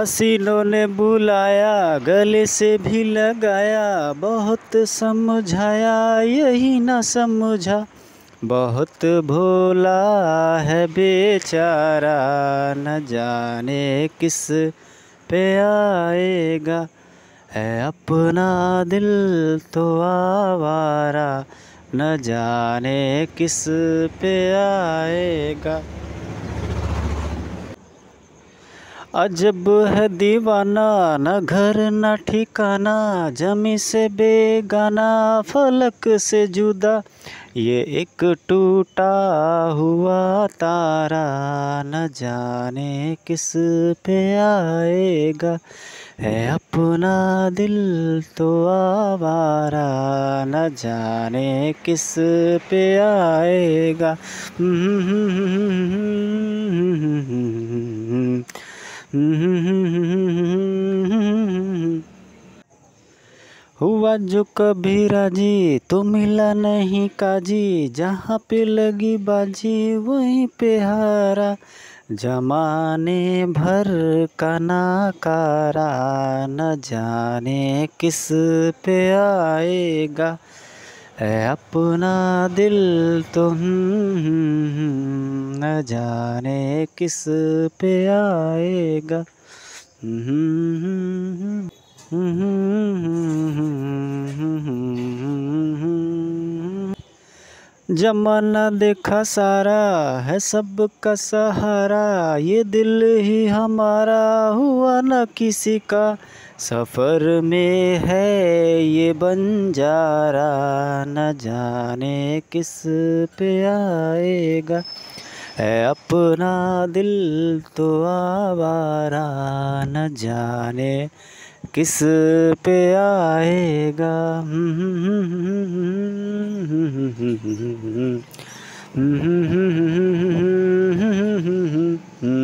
हसीनों ने बुलाया गले से भी लगाया बहुत समझाया यही ना समझा बहुत भोला है बेचारा न जाने किस पे आएगा है अपना दिल तो आवारा न जाने किस पे आएगा अजब है दीवाना न घर न ठिकाना जमी से बेगाना फलक से जुदा ये एक टूटा हुआ तारा न जाने किस पे आएगा है अपना दिल तो आवारा न जाने किस पे आएगा हुआ जो कभी राजी तो मिला नहीं काजी जहाँ पे लगी बाजी वहीं पे हारा जमाने भर का नाकारा न जाने किस पे आएगा ऐ अपना दिल तो हम्म, हम्म, हम्म। न जाने किस पे आएगा जमाना देखा सारा है सब का सहारा ये दिल ही हमारा हुआ न किसी का सफ़र में है ये बंजारा न जाने किस पे आएगा है अपना दिल तो आवारा न जाने किस पे आएगा